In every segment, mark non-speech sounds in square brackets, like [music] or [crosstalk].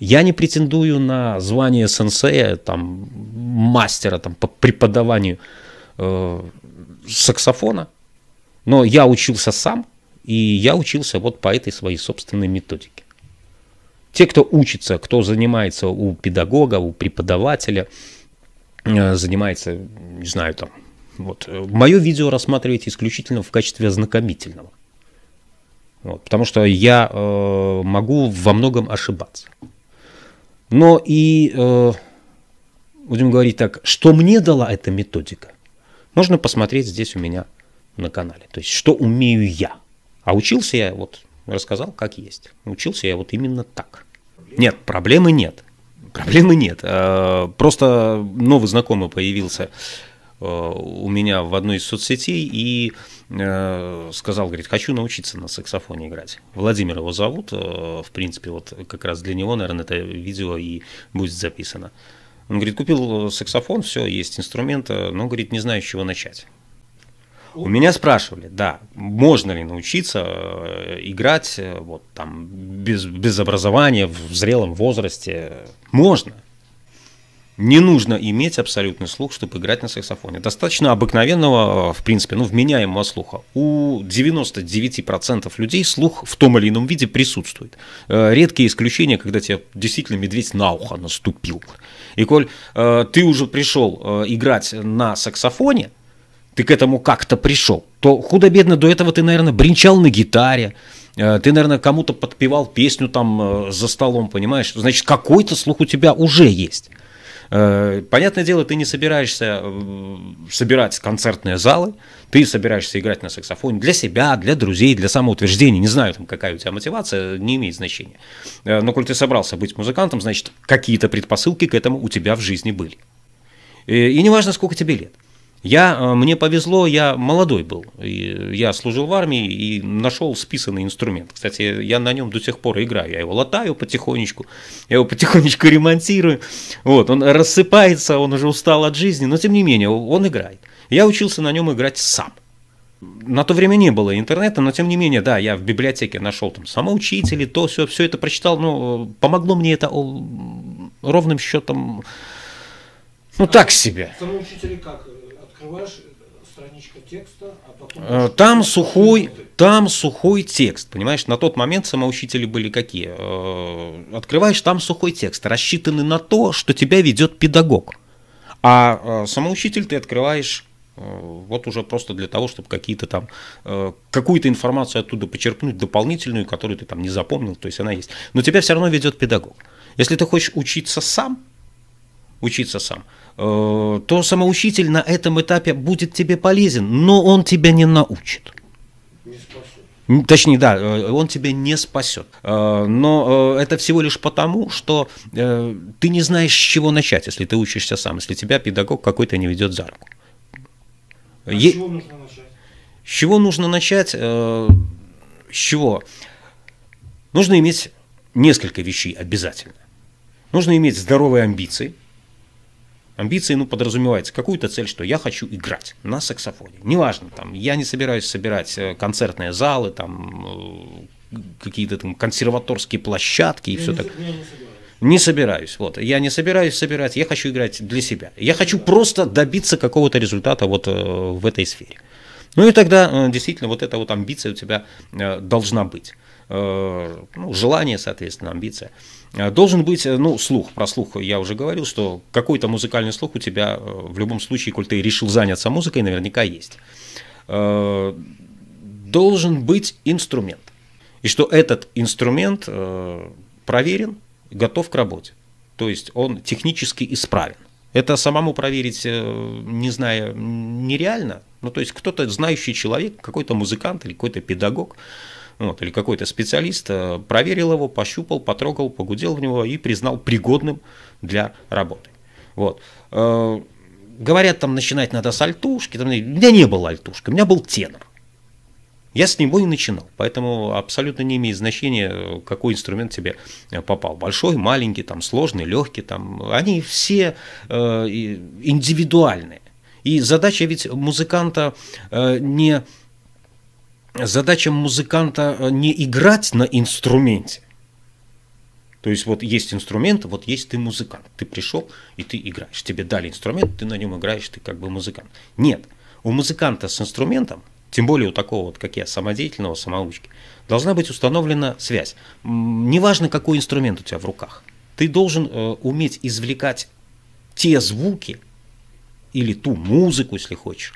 Я не претендую на звание сенсея, там, мастера там, по преподаванию э, саксофона, но я учился сам, и я учился вот по этой своей собственной методике. Те, кто учится, кто занимается у педагога, у преподавателя, э, занимается, не знаю, там, вот, э, мое видео рассматривайте исключительно в качестве ознакомительного. Вот, потому что я э, могу во многом ошибаться но и, э, будем говорить так, что мне дала эта методика, можно посмотреть здесь у меня на канале. То есть, что умею я. А учился я, вот рассказал, как есть. Учился я вот именно так. Нет, проблемы нет. Проблемы нет. Э, просто новый знакомый появился Э, у меня в одной из соцсетей и э, сказал, говорит, хочу научиться на саксофоне играть. Владимир его зовут, э, в принципе, вот как раз для него, наверное, это видео и будет записано. Он говорит, купил саксофон, все, есть инструмент, но, говорит, не знаю, с чего начать. У меня спрашивали, да, можно ли научиться играть вот там без, без образования в зрелом возрасте. Можно не нужно иметь абсолютный слух, чтобы играть на саксофоне. Достаточно обыкновенного, э, в принципе, ну, вменяемого слуха. У 99% людей слух в том или ином виде присутствует. Э, редкие исключения, когда тебе действительно медведь на ухо наступил. И коль э, ты уже пришел играть на саксофоне, ты к этому как-то пришел, то худо-бедно до этого ты, наверное, бренчал на гитаре, ты, наверное, кому-то подпевал песню там за столом, понимаешь? Значит, какой-то слух у тебя уже есть. Э, понятное дело, ты не собираешься э, собирать концертные залы, ты собираешься играть на саксофоне для себя, для друзей, для самоутверждения. Не знаю, там, какая у тебя мотивация, не имеет значения. Э, но коль ты собрался быть музыкантом, значит, какие-то предпосылки к этому у тебя в жизни были. И неважно, сколько тебе лет. Я, э, мне повезло, я молодой был. И я служил в армии и нашел списанный инструмент. Кстати, я на нем до сих пор играю. Я его латаю потихонечку, я его потихонечку ремонтирую. Вот, он рассыпается, он уже устал от жизни, но тем не менее он играет. Я учился на нем играть сам. На то время не было интернета, но тем не менее, да, я в библиотеке нашел там самоучители, то все, все это прочитал, но э, помогло мне это ровным счетом, ну так себе. Самоучители как? Э, текста, а э, Там сухой, там сухой текст, понимаешь, на тот момент самоучители были какие? Э, открываешь, там сухой текст, рассчитанный на то, что тебя ведет педагог. А самоучитель ты открываешь вот уже просто для того, чтобы какие-то там какую-то информацию оттуда почерпнуть дополнительную, которую ты там не запомнил, то есть она есть. Но тебя все равно ведет педагог. Если ты хочешь учиться сам, учиться сам, Э, то самоучитель на этом этапе будет тебе полезен, но он тебя не научит. Не Точнее, да, э, он тебя не спасет. Э, но это всего лишь потому, что ты не знаешь, с чего начать, если ты учишься сам, если тебя педагог какой-то не ведет за руку. А е... С чего нужно начать? С чего нужно начать? С чего? Нужно иметь несколько вещей обязательно. Нужно иметь здоровые амбиции – Амбиции, ну, подразумевается какую-то цель, что я хочу играть на саксофоне. Неважно, там, я не собираюсь собирать э, концертные залы, там, э, какие-то там консерваторские площадки и все так. Я не собираюсь. не собираюсь, вот, я не собираюсь собирать, я хочу играть для себя. Я хочу да. просто добиться какого-то результата вот э, в этой сфере. Ну и тогда действительно вот эта вот амбиция у тебя должна быть. Ну, желание, соответственно, амбиция. Э, должен быть, э, ну, слух, про слух я уже говорил, что какой-то музыкальный слух у тебя э, в любом случае, коль ты решил заняться музыкой, наверняка есть. Должен быть инструмент. И что этот инструмент проверен, готов к работе. То есть он технически исправен. Это самому проверить, не знаю, нереально. Ну, то есть кто-то знающий человек, какой-то музыкант или какой-то педагог, вот, или какой-то специалист э, проверил его, пощупал, потрогал, погудел в него и признал пригодным для работы. Вот. Э, говорят, там начинать надо с альтушки. Там, у меня не было альтушки, у меня был тенор. Я с него и начинал, поэтому абсолютно не имеет значения, э, какой инструмент тебе попал. Большой, маленький, там, сложный, легкий, там, они все э, индивидуальные. И задача ведь музыканта э, не задача музыканта э, не играть на инструменте. То есть вот есть инструмент, вот есть ты музыкант. Ты пришел и ты играешь. Тебе дали инструмент, ты на нем играешь, ты как бы музыкант. Нет, у музыканта с инструментом, тем более у такого вот, как я, самодеятельного самоучки, должна быть установлена связь. Неважно, какой инструмент у тебя в руках. Ты должен э, уметь извлекать те звуки или ту музыку, если хочешь,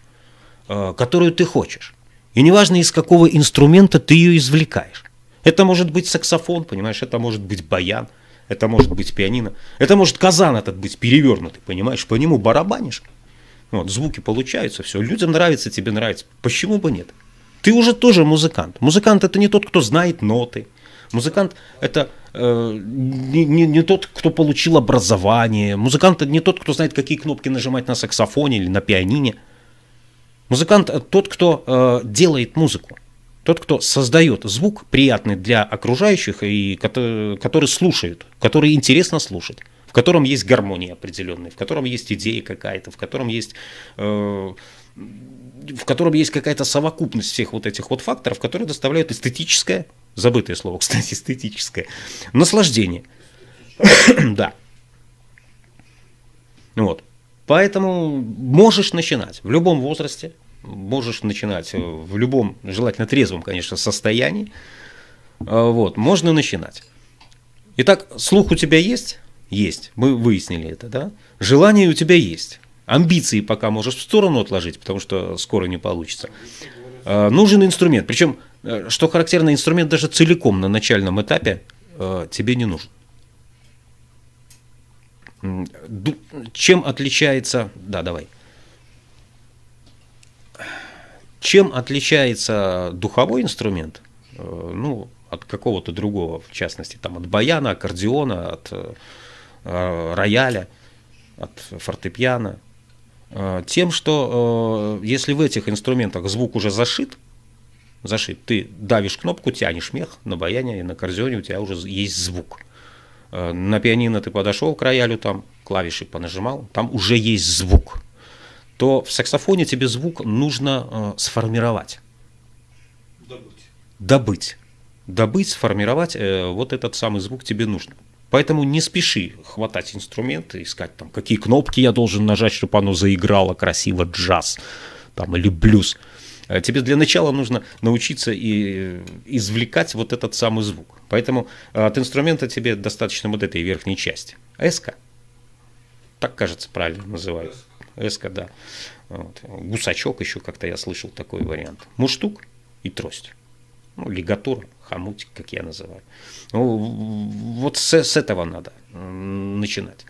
э, которую ты хочешь. И неважно, из какого инструмента ты ее извлекаешь. Это может быть саксофон, понимаешь, это может быть баян, это может быть пианино, это может казан этот быть перевернутый, понимаешь, по нему барабанишь. Вот, звуки получаются, все. Людям нравится, тебе нравится. Почему бы нет? Ты уже тоже музыкант. Музыкант это не тот, кто знает ноты. Музыкант это э, не, не, не тот, кто получил образование. Музыкант это не тот, кто знает, какие кнопки нажимать на саксофоне или на пианине. Музыкант э, тот, кто э, делает музыку. Тот, кто создает звук, приятный для окружающих, и который, который слушает, который интересно слушать, в котором есть гармония определенная, в котором есть идея какая-то, в котором есть э, в котором есть какая-то совокупность всех вот этих вот факторов, которые доставляют эстетическое, забытое слово, [laughs] кстати, эстетическое, наслаждение. [coughs] да. Вот. Поэтому можешь начинать в любом возрасте, можешь начинать э, в любом, желательно трезвом, конечно, состоянии. А, вот, можно начинать. Итак, слух у тебя есть? Есть, мы выяснили это, да? Желание у тебя есть. Амбиции пока можешь в сторону отложить, потому что скоро не получится. А, нужен инструмент. Причем, э, что характерно, инструмент даже целиком на начальном этапе э, тебе не нужен. Чем отличается... Да, давай. Чем отличается духовой инструмент? Э, ну, от какого-то другого, в частности, там от баяна, аккордеона, от э, рояля, от фортепиано. Э, тем, что если в этих инструментах звук уже зашит, зашит, ты давишь кнопку, тянешь мех, на баяне и на аккордеоне у тебя уже есть звук. на пианино ты подошел к роялю, там клавиши понажимал, там уже есть звук то в саксофоне тебе звук нужно э, сформировать. Добыть. Добыть. Добыть, сформировать э, вот этот самый звук тебе нужно. Поэтому не спеши хватать инструменты, искать там, какие кнопки я должен нажать, чтобы оно заиграло красиво джаз там, или блюз. Э, тебе для начала нужно научиться и извлекать вот этот самый звук. Поэтому от инструмента тебе достаточно вот этой верхней части. Эска. Так, кажется, правильно называют эска, да. Вот. Гусачок еще как-то я слышал такой вариант. Муштук и трость. Ну, лигатура, хомутик, как я называю. Ну, вот с, с этого надо начинать.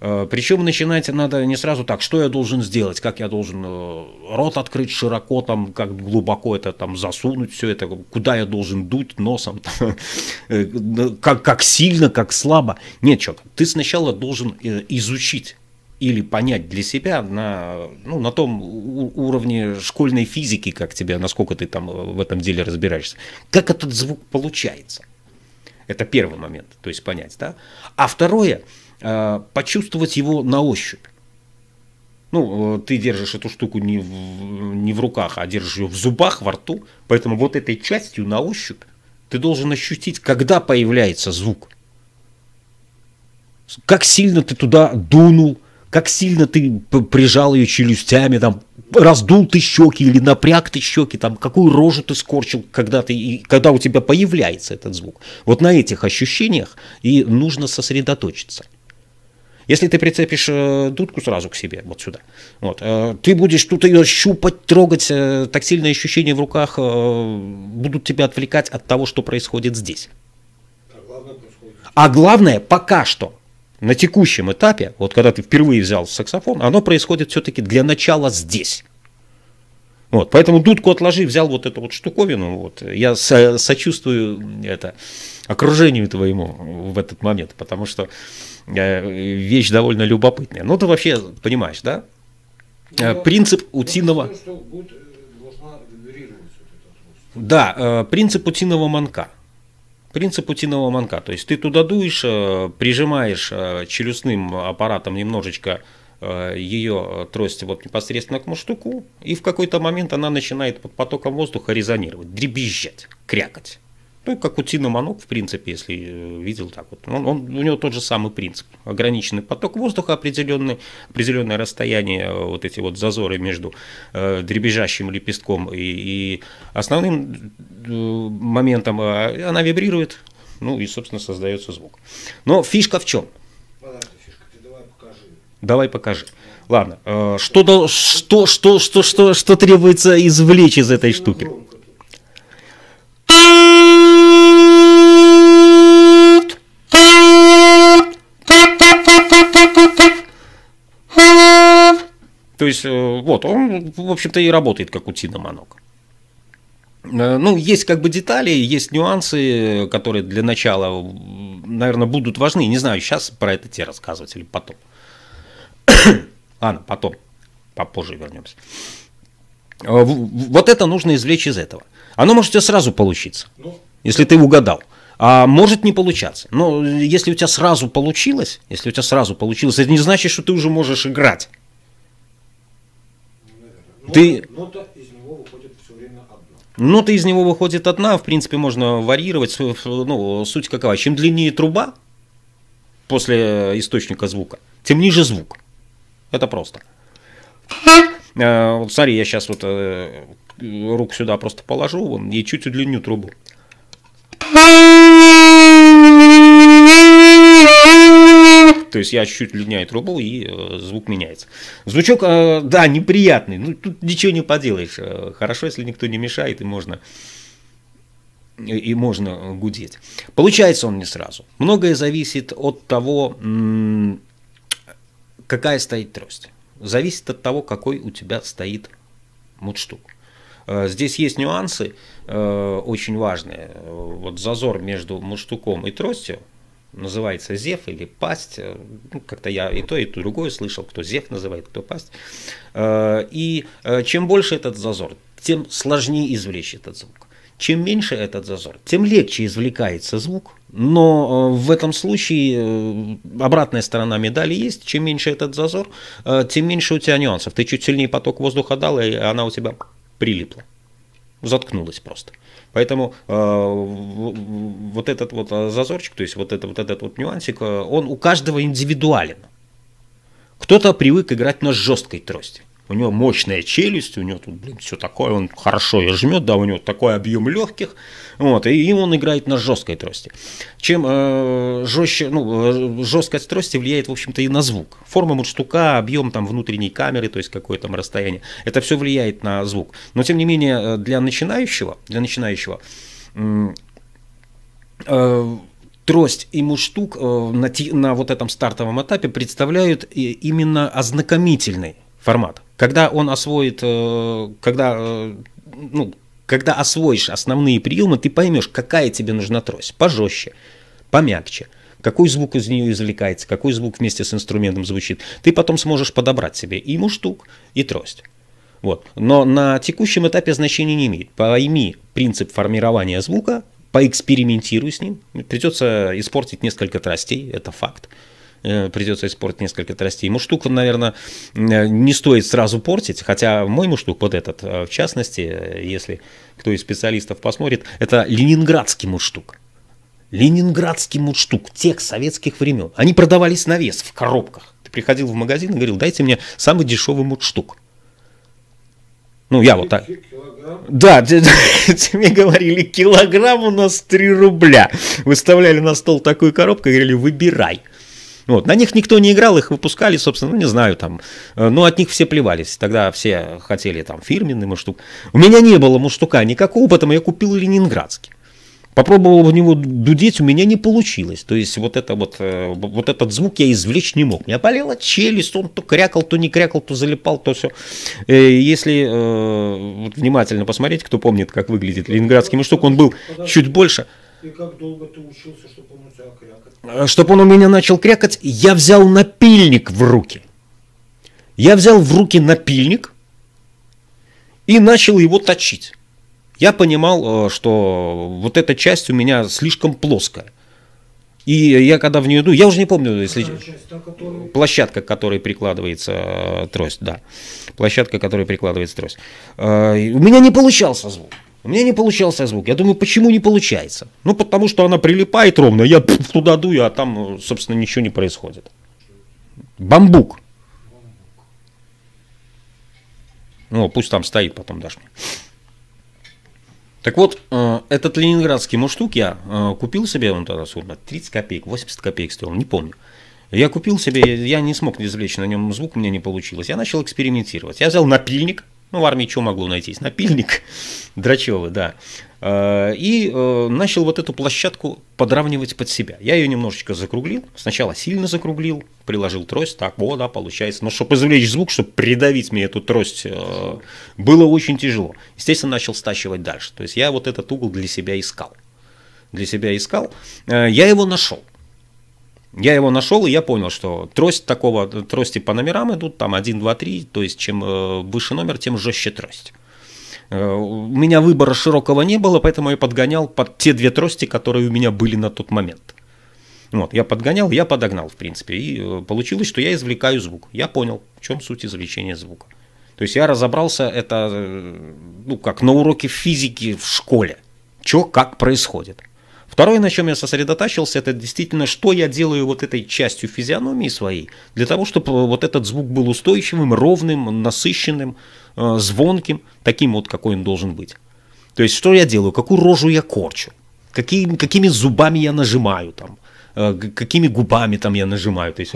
Э, причем начинать надо не сразу так, что я должен сделать, как я должен э, рот открыть широко, там, как глубоко это там засунуть, все это, куда я должен дуть носом, [laughs] там, э, как, как сильно, как слабо. Нет, чувак, ты сначала должен изучить или понять для себя на, ну, на том уровне школьной физики, как тебя, насколько ты там э, в этом деле разбираешься. Как этот звук получается? Это первый момент, то есть понять, да? А второе, э, почувствовать его на ощупь. Ну, э, ты держишь эту штуку не в, не в руках, а держишь ее в зубах, во рту. Поэтому вот этой частью на ощупь ты должен ощутить, когда появляется звук. Как сильно ты туда дунул, как сильно ты прижал ее челюстями, там, раздул ты щеки или напряг ты щеки, там, какую рожу ты скорчил, когда, ты, и, когда у тебя появляется этот звук. Вот на этих ощущениях и нужно сосредоточиться. Если ты прицепишь э, дудку сразу к себе, вот сюда, вот, э, ты будешь тут ее щупать, трогать, э, тактильные ощущения в руках э, будут тебя отвлекать от того, что происходит здесь. А главное, а пока что на текущем этапе, вот когда ты впервые взял саксофон, оно происходит все-таки для начала здесь. Вот, поэтому дудку отложи, взял вот эту вот штуковину. Вот. Я со- сочувствую это, окружению твоему в этот момент, потому что э, вещь довольно любопытная. Ну, ты вообще понимаешь, да? Но ну, э, принцип ну, утиного... Что, что э, да, э, принцип утиного манка – Принцип утиного манка. То есть ты туда дуешь, э, прижимаешь э, челюстным аппаратом немножечко э, ее трость вот непосредственно к муштуку, и в какой-то момент она начинает под потоком воздуха резонировать, дребезжать, крякать. Ну, как у Тина Манок, в принципе, если э, видел так вот. Он, он, у него тот же самый принцип. Ограниченный поток воздуха, определенный, определенное расстояние, э, вот эти вот зазоры между э, дребезжащим лепестком и, и основным э, моментом. Э, она вибрирует, ну и, собственно, создается звук. Но фишка в чем? давай покажи. Ладно, э, что, что, что, что, что, что требуется извлечь из этой штуки? Громко. То есть, э, вот, он, в общем-то, и работает как утиный манок. Э, ну, есть как бы детали, есть нюансы, которые для начала, наверное, будут важны. Не знаю, сейчас про это тебе рассказывать или потом. [coughs] Ладно, потом, попозже вернемся. Э, вот это нужно извлечь из этого. Оно может у тебя сразу получиться, ну, если ты угадал. А может не получаться. Но если у тебя сразу получилось, если у тебя сразу получилось, это не значит, что ты уже можешь играть ты... Нота из него выходит все время одна. Нота из него выходит одна, в принципе, можно варьировать. Ну, суть какова? Чем длиннее труба после источника звука, тем ниже звук. Это просто. А, вот смотри, я сейчас вот э, руку сюда просто положу и чуть удлиню трубу. То есть я чуть-чуть линяю трубу, и э, звук меняется. Звучок, э, да, неприятный. Ну, тут ничего не поделаешь. Э, хорошо, если никто не мешает, и можно и можно гудеть. Получается он не сразу. Многое зависит от того, какая стоит трость. Зависит от того, какой у тебя стоит мудштук. Здесь есть нюансы очень важные. Вот зазор между мудштуком и тростью – называется зев или пасть. Э, ну, как-то я и то, и то, и другое слышал, кто зев называет, кто пасть. Э, и э, чем больше этот зазор, тем сложнее извлечь этот звук. Чем меньше этот зазор, тем легче извлекается звук, но в этом случае обратная сторона медали есть. Чем меньше этот зазор, тем меньше у тебя нюансов. Ты чуть сильнее поток воздуха дал, и она у тебя прилипла. Заткнулась просто. Поэтому э, вот этот вот э, зазорчик, то есть вот, это, вот этот вот нюансик, э, он у каждого индивидуален. Кто-то привык играть на жесткой трости у него мощная челюсть, у него тут, блин, все такое, он хорошо ее жмет, да, у него такой объем легких, вот, и, и он играет на жесткой трости. Чем э, жестче, ну, э, жесткость трости влияет, в общем-то, и на звук. Форма мундштука, объем там внутренней камеры, то есть какое там расстояние, это все влияет на звук. Но, тем не менее, э, для начинающего, для начинающего, э, трость и муштук на, на вот этом стартовом этапе представляют именно ознакомительный формат. Когда он освоит, э, когда, э, ну, когда освоишь основные приемы, ты поймешь, какая тебе нужна трость. Пожестче, помягче какой звук из нее извлекается, какой звук вместе с инструментом звучит. Ты потом сможешь подобрать себе и муштук, и трость. Вот. Но на текущем этапе значения не имеет. Пойми принцип формирования звука, поэкспериментируй с ним. Придется испортить несколько тростей, это факт. Э, придется испортить несколько тростей. Муштук, наверное, э, не стоит сразу портить, хотя мой муштук, вот этот, э, в частности, если кто из специалистов посмотрит, это ленинградский муштук. Ленинградский муштук тех советских времен. Они продавались на вес в коробках. Ты приходил в магазин и говорил, дайте мне самый дешевый муштук. Ну, я вот так. Да, мне говорили, килограмм у нас 3 рубля. Выставляли на стол такую коробку и говорили, выбирай. Вот. На них никто не играл, их выпускали, собственно, ну, не знаю, там, э, но от них все плевались. Тогда все хотели там фирменный муштук. У меня не было муштука никакого, потому я купил ленинградский. Попробовал в него дудеть, у меня не получилось. То есть вот, это вот, э, вот этот звук я извлечь не мог. Меня болела челюсть, он то крякал, то не крякал, то залипал, то все. Э, если вот, внимательно посмотреть, кто помнит, как выглядит ленинградский муштук, он был чуть больше. И как долго ты учился, чтобы Э, чтобы он у меня начал крякать, я взял напильник в руки. Я взял в руки напильник и начал его точить. Я понимал, э, что вот эта часть у меня слишком плоская. И я когда в нее иду, я уже не помню, если площадка, к которой прикладывается э, трость, да, площадка, к которой прикладывается трость. У меня не получался звук. У меня не получался звук. Я думаю, почему не получается? Ну, потому что она прилипает ровно, я туда дую, а там, собственно, ничего не происходит. Бамбук. Ну, пусть там стоит, потом дашь мне. Так вот, э, этот ленинградский муштук я э, купил себе, он тогда судно, 30 копеек, 80 копеек стоил, не помню. Я купил себе, я не смог извлечь на нем звук, у меня не получилось. Я начал экспериментировать. Я взял напильник, ну, в армии что могло найтись? Напильник, [laughs] Драчевы, да. А, и э, начал вот эту площадку подравнивать под себя. Я ее немножечко закруглил. Сначала сильно закруглил, приложил трость. Так, вот, да, получается. Но чтобы извлечь звук, чтобы придавить мне эту трость, э, было очень тяжело. Естественно, начал стащивать дальше. То есть я вот этот угол для себя искал. Для себя искал. Э, я его нашел. Я его нашел, и я понял, что трость такого, трости по номерам идут, там 1, 2, 3, то есть чем э, выше номер, тем жестче трость. Э, у меня выбора широкого не было, поэтому я подгонял под те две трости, которые у меня были на тот момент. Вот, я подгонял, я подогнал, в принципе, и э, получилось, что я извлекаю звук. Я понял, в чем суть извлечения звука. То есть я разобрался это, ну, как на уроке физики в школе. Что, как происходит. Второе, на чем я сосредотачивался, это действительно, что я делаю вот этой частью физиономии своей, для того, чтобы э, вот этот звук был устойчивым, ровным, насыщенным, э, звонким, таким вот, какой он должен быть. То есть, что я делаю, какую рожу я корчу, какими, какими зубами я нажимаю там, э, какими губами там я нажимаю, то есть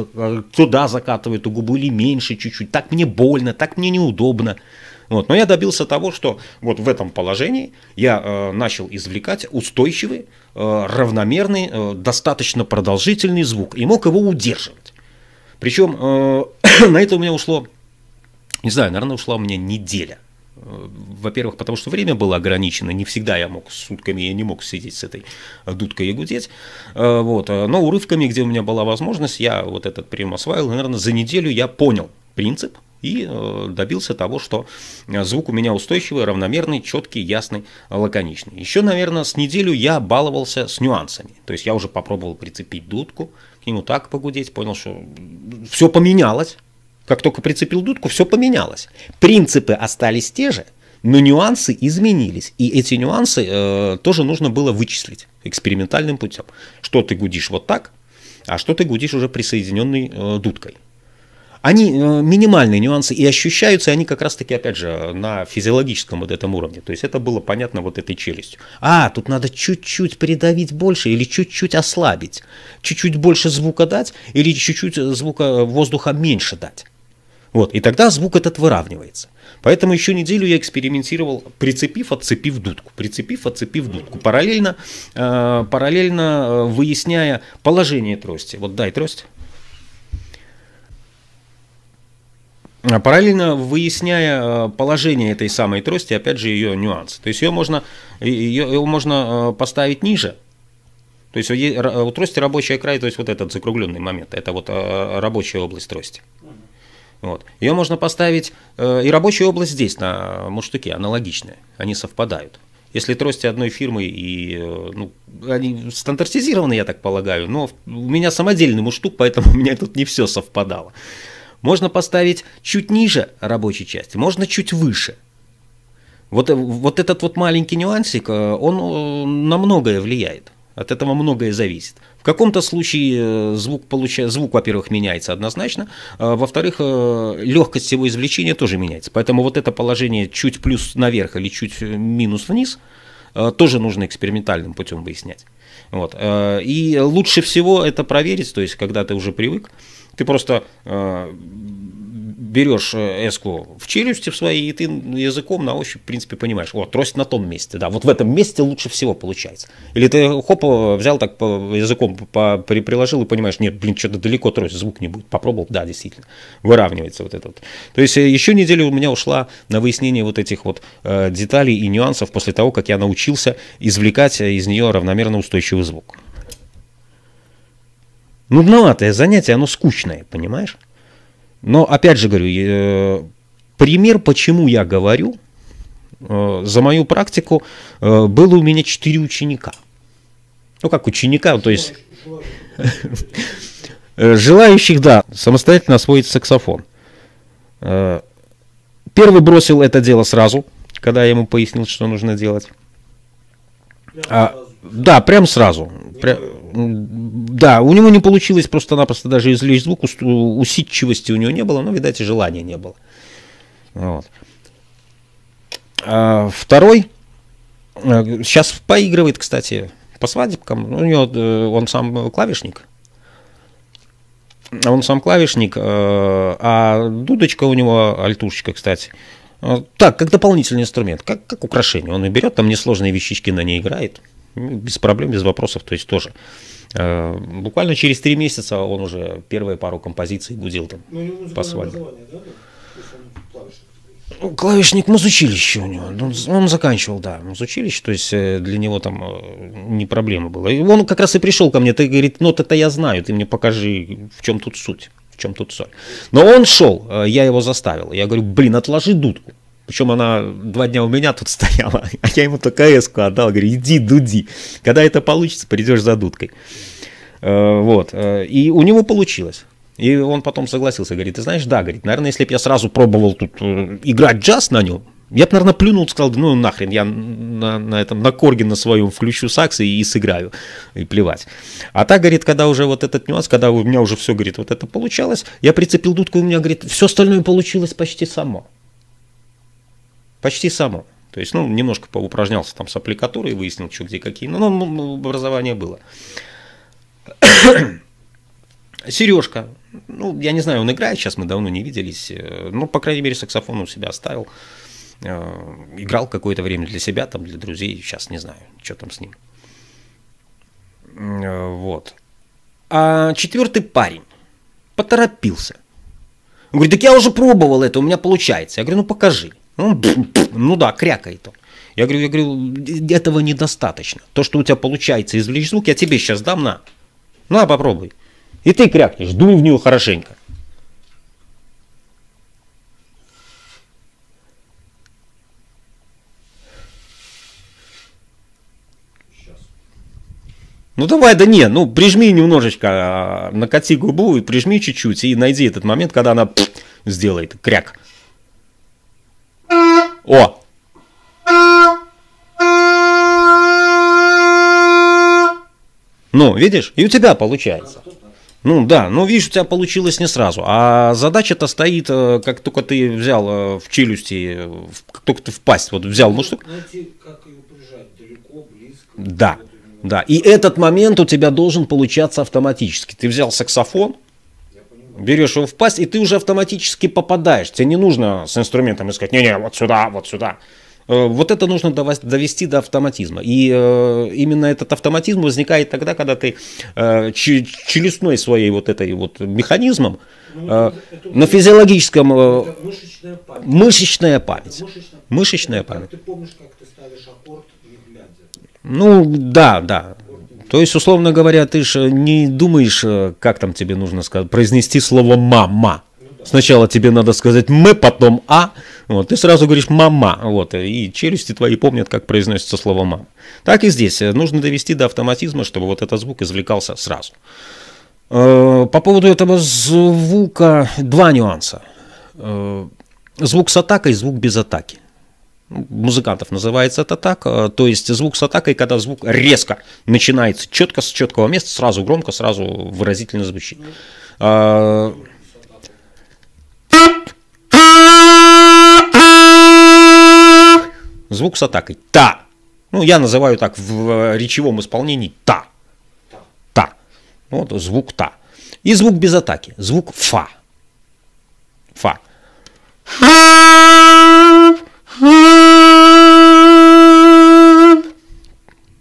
туда закатываю эту губу или меньше чуть-чуть, так мне больно, так мне неудобно. Вот. Но я добился того, что вот в этом положении я э, начал извлекать устойчивый, э, равномерный, э, достаточно продолжительный звук и мог его удерживать. Причем э, [coughs] на это у меня ушло, не знаю, наверное, ушла у меня неделя. Э, во-первых, потому что время было ограничено, не всегда я мог сутками, я не мог сидеть с этой дудкой и гудеть. Э, вот. Но урывками, где у меня была возможность, я вот этот прием осваивал, и, наверное, за неделю я понял принцип, и э, добился того, что э, звук у меня устойчивый, равномерный, четкий, ясный, лаконичный. Еще, наверное, с неделю я баловался с нюансами. То есть я уже попробовал прицепить дудку, к нему так погудеть, понял, что все поменялось. Как только прицепил дудку, все поменялось. Принципы остались те же, но нюансы изменились. И эти нюансы э, тоже нужно было вычислить экспериментальным путем. Что ты гудишь вот так, а что ты гудишь уже присоединенной э, дудкой они э, минимальные нюансы и ощущаются, и они как раз-таки, опять же, на физиологическом вот этом уровне. То есть это было понятно вот этой челюстью. А, тут надо чуть-чуть придавить больше или чуть-чуть ослабить, чуть-чуть больше звука дать или чуть-чуть звука э, воздуха меньше дать. Вот, и тогда звук этот выравнивается. Поэтому еще неделю я экспериментировал, прицепив, отцепив дудку, прицепив, отцепив дудку, параллельно, э, параллельно э, выясняя положение трости. Вот дай трость. А параллельно выясняя э, положение этой самой трости, опять же ее нюансы. То есть ее можно, ее, ее можно э, поставить ниже. То есть у трости рабочая край, то есть вот этот закругленный момент, это вот э, рабочая область трости. Вот. Ее можно поставить, и рабочая область здесь, на муштуке, аналогичная, они совпадают. Если трости одной фирмы, и ну, они стандартизированы, я так полагаю, но у меня самодельный муштук, поэтому [laughs] у меня тут не все совпадало. Можно поставить чуть ниже рабочей части, можно чуть выше. Вот, э, вот этот вот маленький нюансик, э, он э, на многое влияет. От этого многое зависит. В каком-то случае звук, получа... звук во-первых, меняется однозначно, а, во-вторых, легкость его извлечения тоже меняется. Поэтому вот это положение чуть плюс наверх или чуть минус вниз тоже нужно экспериментальным путем выяснять. Вот. И лучше всего это проверить, то есть когда ты уже привык, ты просто э, берешь э, эску в челюсти в своей, и ты языком на ощупь, в принципе, понимаешь, о, трость на том месте, да, вот в этом месте лучше всего получается. Или ты, хоп, взял так по, языком по, при, приложил и понимаешь, нет, блин, что-то далеко трость, звук не будет. Попробовал, да, действительно, выравнивается вот этот. То есть э, еще неделю у меня ушла на выяснение вот этих вот э, деталей и нюансов после того, как я научился извлекать из нее равномерно устойчивый звук. Нудноватое занятие, оно скучное, понимаешь? Но опять же говорю, пример, почему я говорю, э, за мою практику э, было у меня 4 ученика. Ну как ученика, то есть э, желающих, да, самостоятельно освоить саксофон. Первый бросил это дело сразу, когда я ему пояснил, что нужно делать. Прямо а, сразу. да, прям сразу. Пря... Да, у него не получилось просто-напросто даже извлечь звук, усидчивости у него не было, но, видать, и желания не было. Вот. А второй, э, сейчас поигрывает, кстати, по свадебкам, у него, э, он сам клавишник, он сам клавишник, э, а дудочка у него, альтушечка, кстати, так, как дополнительный инструмент, как, как украшение. Он и берет, там несложные вещички на ней играет без проблем, без вопросов, то есть тоже. Э, буквально через три месяца он уже первые пару композиций будил там ну, по свадьбе. Да? Клавишник. клавишник музучилище у него. Он, ну, ну, он заканчивал, да, музучилище, то есть э, для него там э, не проблема была. И он как раз и пришел ко мне, ты говорит, ну это я знаю, ты мне покажи, в чем тут суть, в чем тут соль. Но он шел, я его заставил. Я говорю, блин, отложи дудку. Причем она два дня у меня тут стояла, [laughs] а я ему только ку отдал, говорю, иди, дуди. Когда это получится, придешь за дудкой. Э, вот. Э, и у него получилось. И он потом согласился, говорит, ты знаешь, да, говорит, наверное, если бы я сразу пробовал тут э, играть джаз на нем, я бы, наверное, плюнул, сказал, ну нахрен, я на, на этом, на корге на своем включу сакс и, и сыграю, и плевать. А так, говорит, когда уже вот этот нюанс, когда у меня уже все, говорит, вот это получалось, я прицепил дудку, и у меня, говорит, все остальное получилось почти само. Почти само. То есть, ну, немножко поупражнялся там с аппликатурой, выяснил, что где какие. Но ну, ну, ну, образование было. [coughs] Сережка. Ну, я не знаю, он играет, сейчас мы давно не виделись. Э, ну, по крайней мере, саксофон у себя оставил. Э, играл какое-то время для себя, там, для друзей. Сейчас не знаю, что там с ним. Э, вот. А четвертый парень поторопился. Он говорит, так я уже пробовал это, у меня получается. Я говорю, ну покажи. Ну, ну, да, крякает он. Я говорю, я говорю, этого недостаточно. То, что у тебя получается извлечь звук, я тебе сейчас дам на. Ну а попробуй. И ты крякнешь, дуй в нее хорошенько. Ну давай, да не, ну прижми немножечко, а, накати губу и прижми чуть-чуть и найди этот момент, когда она сделает кряк. О! Ну, видишь, и у тебя получается. Ну да, ну видишь, у тебя получилось не сразу. А задача-то стоит, э, как только ты взял э, в челюсти, э, как только ты в пасть вот взял, ну, ну как его прижать, далеко, близко. Да, да. И этот момент у тебя должен получаться автоматически. Ты взял саксофон, берешь его в пасть, и ты уже автоматически попадаешь. Тебе не нужно с инструментом искать, не-не, вот сюда, вот сюда. Э, вот это нужно довести до автоматизма. И э, именно этот автоматизм возникает тогда, когда ты э, челюстной своей вот этой вот механизмом ну, на физиологическом мышечная память. Мышечная память. мышечная, память. ты помнишь, как ты ставишь аккорд, не глядя. Ну да, да. То есть, условно говоря, ты же э, не думаешь, э, как там тебе нужно сказать, произнести слово «мама». Сначала тебе надо сказать «мы», потом «а». Вот, ты сразу говоришь «мама». Вот, э, и челюсти твои помнят, как произносится слово "мам". Так и здесь. Нужно довести до автоматизма, чтобы вот этот звук извлекался сразу. По поводу этого звука два нюанса. Звук с атакой, звук без атаки музыкантов называется это так, э, то есть звук с атакой, когда звук резко начинается, четко с четкого места, сразу громко, сразу выразительно звучит. А, звук с атакой. Та. Ну, я называю так в э, речевом исполнении та. Та. Вот звук та. И звук без атаки. Звук фа. Фа.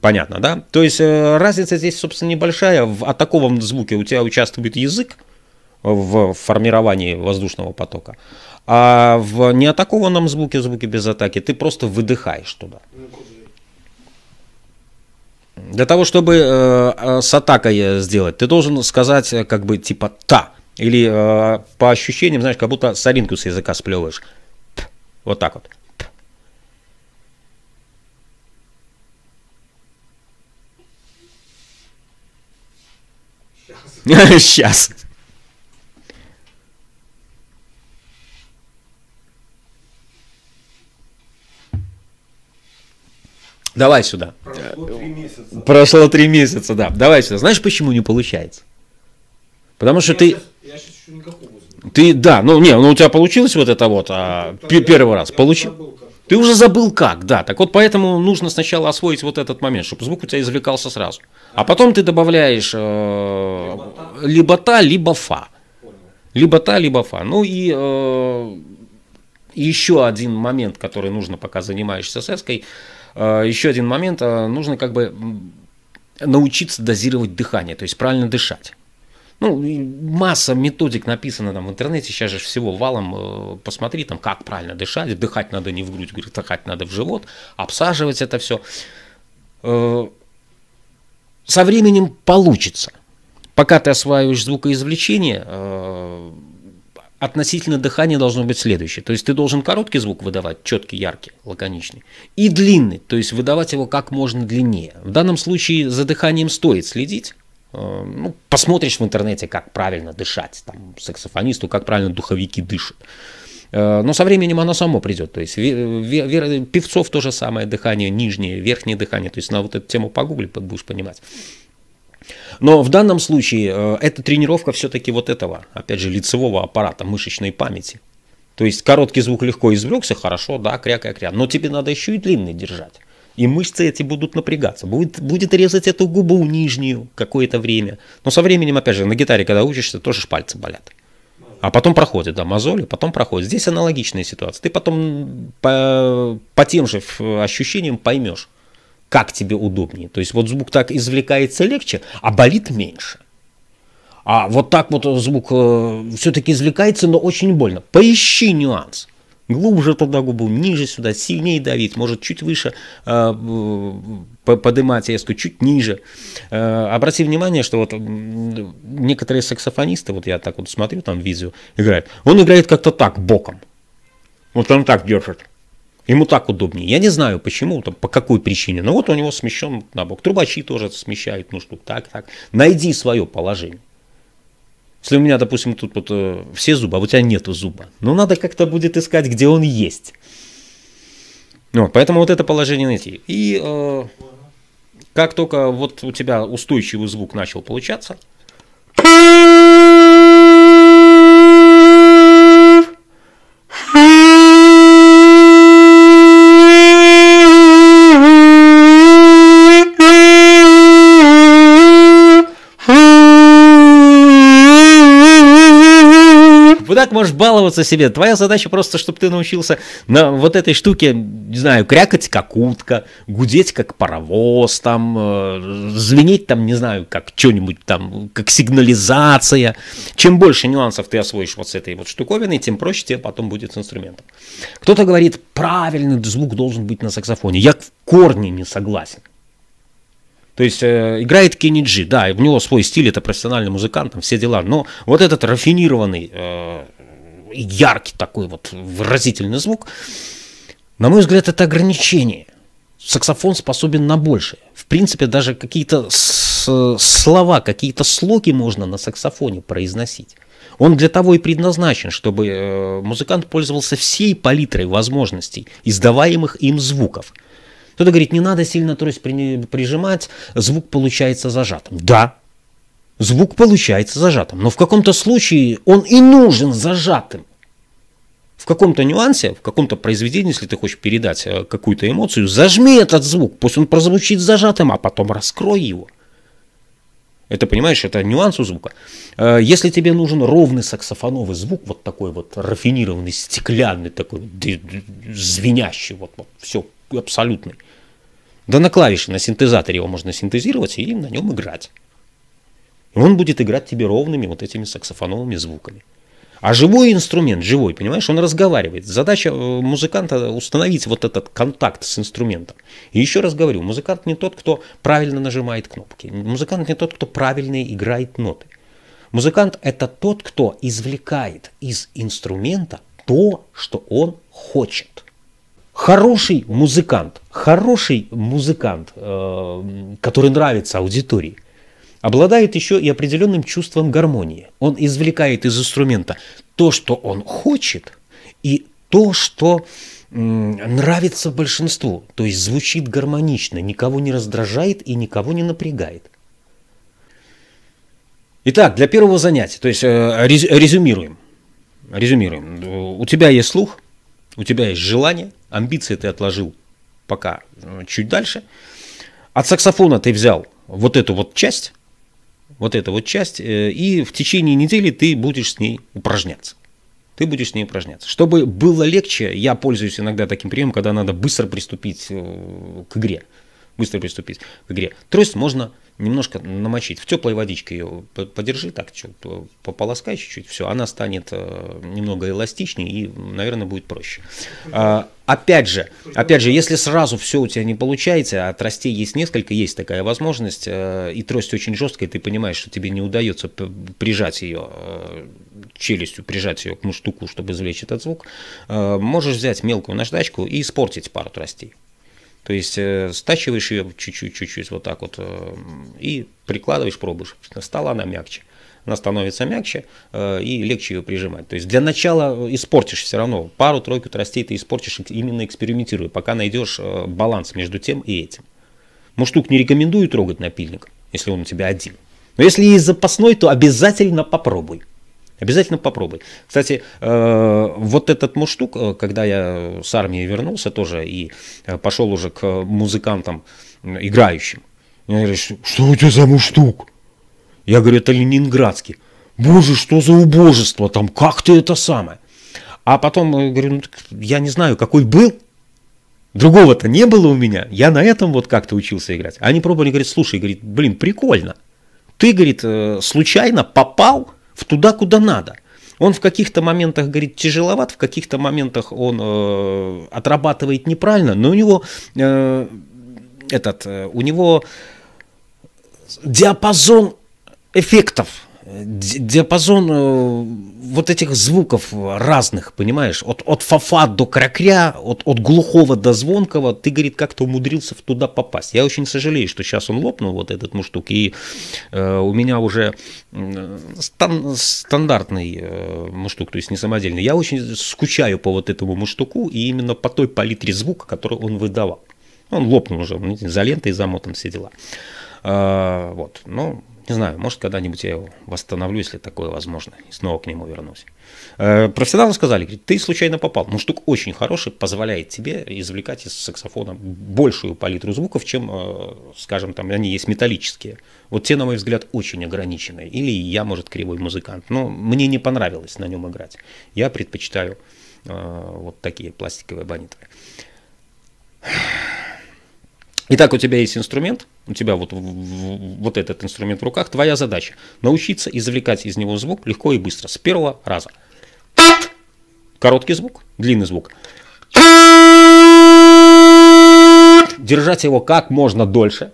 Понятно, да? То есть э, разница здесь, собственно, небольшая. В атаковом звуке у тебя участвует язык в формировании воздушного потока. А в неатакованном звуке, звуке без атаки, ты просто выдыхаешь туда. Для того, чтобы э, э с атакой сделать, ты должен сказать э, как бы типа «та». Или э, по ощущениям, знаешь, как будто соринку с языка сплевываешь. Вот так вот. Сейчас. [laughs] Давай сюда. Прошло три месяца. Прошло три месяца, да. Давай сюда. Знаешь, почему не получается? Потому что я ты... Сейчас, я сейчас еще никакого ты, да, ну не, ну у тебя получилось вот это вот, а, ну, тогда, первый раз. Получил. Ты уже забыл как, да. Так вот поэтому нужно сначала освоить вот этот момент, чтобы звук у тебя извлекался сразу. А потом ты добавляешь э, либо та, либо фа. Либо та, либо фа. Ну и э, еще один момент, который нужно, пока занимаешься сеской, э, еще один момент, э, нужно как бы научиться дозировать дыхание, то есть правильно дышать. Ну, масса методик написано там в интернете, сейчас же всего валом, э, посмотри там, как правильно дышать, дыхать надо не в грудь, говорит, дыхать надо в живот, обсаживать это все. Э, со временем получится. Пока ты осваиваешь звукоизвлечение, э, относительно дыхания должно быть следующее. То есть ты должен короткий звук выдавать, четкий, яркий, лаконичный, и длинный, то есть выдавать его как можно длиннее. В данном случае за дыханием стоит следить, Эм, ну, посмотришь в интернете, как правильно дышать, там, саксофонисту, как правильно духовики дышат. Э, но со временем оно само придет. То есть певцов то же самое дыхание, нижнее, верхнее дыхание. То есть на вот эту тему погугли, будешь понимать. Но в данном случае э, это тренировка все-таки вот этого, опять же, лицевого аппарата, мышечной памяти. То есть короткий звук легко извлекся, хорошо, да, кря-кря-кря. Но тебе надо еще и длинный держать и мышцы эти будут напрягаться. Будет, будет резать эту губу нижнюю какое-то время. Но со временем, опять же, на гитаре, когда учишься, тоже пальцы болят. А потом проходит, да, мозоли, а потом проходит. Здесь аналогичная ситуация. Ты потом по, э, по тем же ощущениям поймешь, как тебе удобнее. То есть вот звук так извлекается легче, а болит меньше. А вот так вот звук э, все-таки извлекается, но очень больно. Поищи нюанс глубже туда губу, ниже сюда, сильнее давить, может чуть выше э, поднимать резко, чуть ниже. Э, обрати внимание, что вот некоторые саксофонисты, вот я так вот смотрю, там видео играет, он играет как-то так, боком. Вот он так держит. Ему так удобнее. Я не знаю, почему, там, по какой причине. Но вот у него смещен на бок. Трубачи тоже смещают, ну что, так, так. Найди свое положение. Если у меня, допустим, тут вот э, все зубы, а у тебя нету зуба, ну надо как-то будет искать, где он есть. Ну, поэтому вот это положение найти. И э, как только вот у тебя устойчивый звук начал получаться, так можешь баловаться себе. Твоя задача просто, чтобы ты научился на вот этой штуке, не знаю, крякать как утка, гудеть как паровоз, там, э, звенеть там, не знаю, как что-нибудь там, как сигнализация. Чем больше нюансов ты освоишь вот с этой вот штуковиной, тем проще тебе потом будет с инструментом. Кто-то говорит, правильный звук должен быть на саксофоне. Я в корне не согласен. То есть э, играет Кенниджи, да, у него свой стиль, это профессиональный музыкант, там все дела. Но вот этот рафинированный, э, яркий такой вот выразительный звук, на мой взгляд, это ограничение. Саксофон способен на большее. В принципе, даже какие-то слова, какие-то слоги можно на саксофоне произносить. Он для того и предназначен, чтобы э, музыкант пользовался всей палитрой возможностей, издаваемых им звуков – кто-то говорит, не надо сильно то есть, прижимать, звук получается зажатым. Да, звук получается зажатым, но в каком-то случае он и нужен зажатым. В каком-то нюансе, в каком-то произведении, если ты хочешь передать э, какую-то эмоцию, зажми этот звук, пусть он прозвучит зажатым, а потом раскрой его. Это, понимаешь, это нюанс у звука. Э, если тебе нужен ровный саксофоновый звук, вот такой вот рафинированный, стеклянный такой, звенящий, вот, вот все абсолютный. Да на клавише, на синтезаторе его можно синтезировать и на нем играть. И он будет играть тебе ровными вот этими саксофоновыми звуками. А живой инструмент, живой, понимаешь, он разговаривает. Задача э, музыканта установить вот этот контакт с инструментом. И еще раз говорю, музыкант не тот, кто правильно нажимает кнопки. Музыкант не тот, кто правильно играет ноты. Музыкант это тот, кто извлекает из инструмента то, что он хочет. Хороший музыкант, хороший музыкант, э, который нравится аудитории, обладает еще и определенным чувством гармонии. Он извлекает из инструмента то, что он хочет, и то, что нравится большинству, то есть звучит гармонично, никого не раздражает и никого не напрягает. Итак, для первого занятия, то есть э, резюмируем. Резюмируем. У тебя есть слух, у тебя есть желание – амбиции ты отложил пока э, чуть дальше. От саксофона ты взял вот эту вот часть, вот эту вот часть, э, и в течение недели ты будешь с ней упражняться. Ты будешь с ней упражняться. Чтобы было легче, я пользуюсь иногда таким приемом, когда надо быстро приступить э, к игре быстро приступить в игре. Трость можно немножко намочить. В теплой водичке ее подержи, так, чуть, пополоскай чуть-чуть, все, она станет э, немного эластичнее и, наверное, будет проще. А, опять же, опять же, если сразу все у тебя не получается, а тростей есть несколько, есть такая возможность, э, и трость очень жесткая, ты понимаешь, что тебе не удается прижать ее э, челюстью, прижать ее к штуку, чтобы извлечь этот звук, можешь взять мелкую наждачку и испортить пару тростей. То есть э, стачиваешь ее чуть-чуть, чуть-чуть вот так вот э, и прикладываешь, пробуешь. Стала она мягче. Она становится мягче э, и легче ее прижимать. То есть для начала испортишь все равно. Пару-тройку тростей ты испортишь, именно экспериментируя, пока найдешь баланс между тем и этим. Муштук не рекомендую трогать напильник, если он у тебя один. Но если есть запасной, то обязательно попробуй. Обязательно попробуй. Кстати, э, вот этот муштук, э, когда я с армии вернулся тоже и э, пошел уже к музыкантам играющим, я говорю, что у тебя за муштук? Я говорю, это ленинградский. Боже, что за убожество там, как ты это самое? А потом говорю, ну, я не знаю, какой был, Другого-то не было у меня. Я на этом вот как-то учился играть. Они пробовали, говорит, слушай, говорит, блин, прикольно. Ты, говорит, случайно попал в туда, куда надо. Он в каких-то моментах, говорит, тяжеловат, в каких-то моментах он э, отрабатывает неправильно, но у него э, этот, э, у него диапазон эффектов диапазон э, вот этих звуков разных, понимаешь, от, от фафа до кракря, от, от глухого до звонкого, ты, говорит, как-то умудрился туда попасть. Я очень сожалею, что сейчас он лопнул, вот этот муштук, и э, у меня уже стан, стандартный э, муштук, то есть не самодельный. Я очень скучаю по вот этому муштуку и именно по той палитре звука, который он выдавал. Он лопнул уже, за лентой за мотом все дела. Э, вот, ну, не знаю, может, когда-нибудь я его восстановлю, если такое возможно, и снова к нему вернусь. Э, профессионалы сказали, ты случайно попал. Ну, штук очень хороший, позволяет тебе извлекать из саксофона большую палитру звуков, чем, э, скажем, там они есть металлические. Вот те, на мой взгляд, очень ограниченные. Или я, может, кривой музыкант. Но мне не понравилось на нем играть. Я предпочитаю э, вот такие пластиковые бонитры. Итак, у тебя есть инструмент, у тебя вот, вот этот инструмент в руках, твоя задача научиться извлекать из него звук легко и быстро, с первого раза. Короткий звук, длинный звук. Держать его как можно дольше,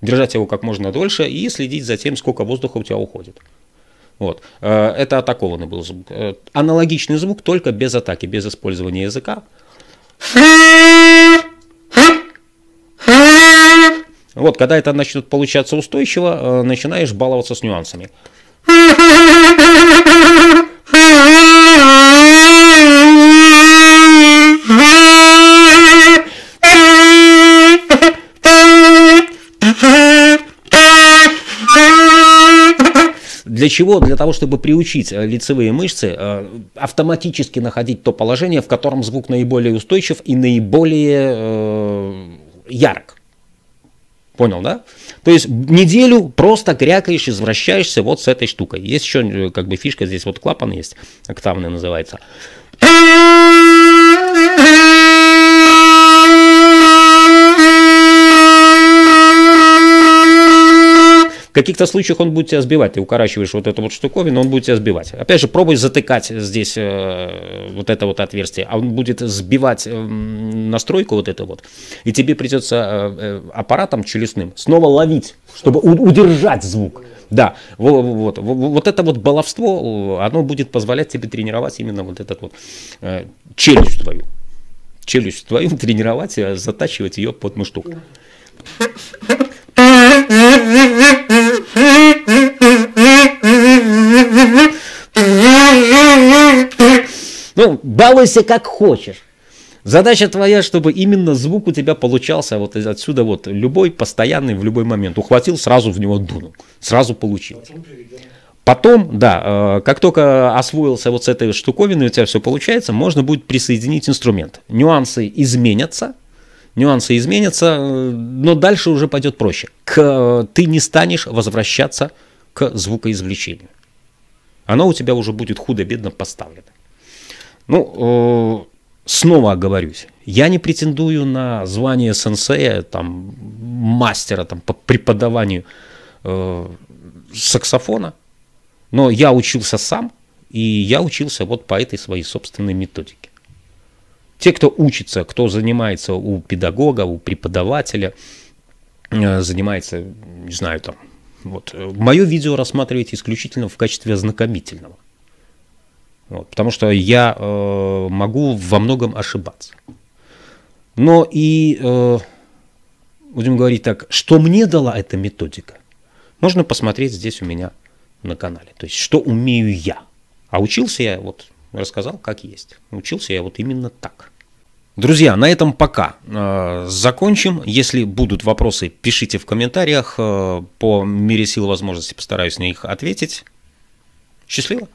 держать его как можно дольше и следить за тем, сколько воздуха у тебя уходит. Вот. Э, это атакованный был звук. Э, аналогичный звук, только без атаки, без использования языка. Вот, когда это начнет получаться устойчиво, э, начинаешь баловаться с нюансами. Для чего? Для того, чтобы приучить э, лицевые мышцы э, автоматически находить то положение, в котором звук наиболее устойчив и наиболее ярк. Понял, да? То есть неделю просто крякаешь, извращаешься вот с этой штукой. Есть еще э, как бы фишка здесь, вот клапан есть, октавный называется. В каких-то случаях он будет тебя сбивать, ты укорачиваешь вот эту вот штуковину, он будет тебя сбивать. Опять же, пробуй затыкать здесь э, вот это вот отверстие, а он будет сбивать э, настройку вот это вот, и тебе придется э, э, аппаратом челюстным снова ловить, чтобы у- удержать звук. Да, вот, вот, вот это вот баловство, э, оно будет позволять тебе тренировать именно вот этот вот э, челюсть твою. Челюсть твою тренировать, э, затачивать ее под муштук. Ну, балуйся как хочешь. Задача твоя, чтобы именно звук у тебя получался вот отсюда вот любой, постоянный, в любой момент. Ухватил, сразу в него дунул, сразу получилось. Потом, да, э, как только освоился вот с этой штуковиной, у тебя все получается, можно будет присоединить инструмент. Нюансы изменятся, нюансы изменятся, э, но дальше уже пойдет проще. К, э, ты не станешь возвращаться к звукоизвлечению. Оно у тебя уже будет худо-бедно поставлено. Ну, э, снова оговорюсь. Я не претендую на звание сенсея, там, мастера там, по преподаванию э, саксофона, но я учился сам, и я учился вот по этой своей собственной методике. Те, кто учится, кто занимается у педагога, у преподавателя, э, занимается, не знаю, там, вот. Мое видео рассматривайте исключительно в качестве ознакомительного. Вот, потому что я э, могу во многом ошибаться. Но и, э, будем говорить так, что мне дала эта методика, можно посмотреть здесь у меня на канале. То есть, что умею я. А учился я, вот рассказал, как есть. Учился я вот именно так. Друзья, на этом пока э, закончим. Если будут вопросы, пишите в комментариях. Э, по мере сил возможности постараюсь на них ответить. Счастливо!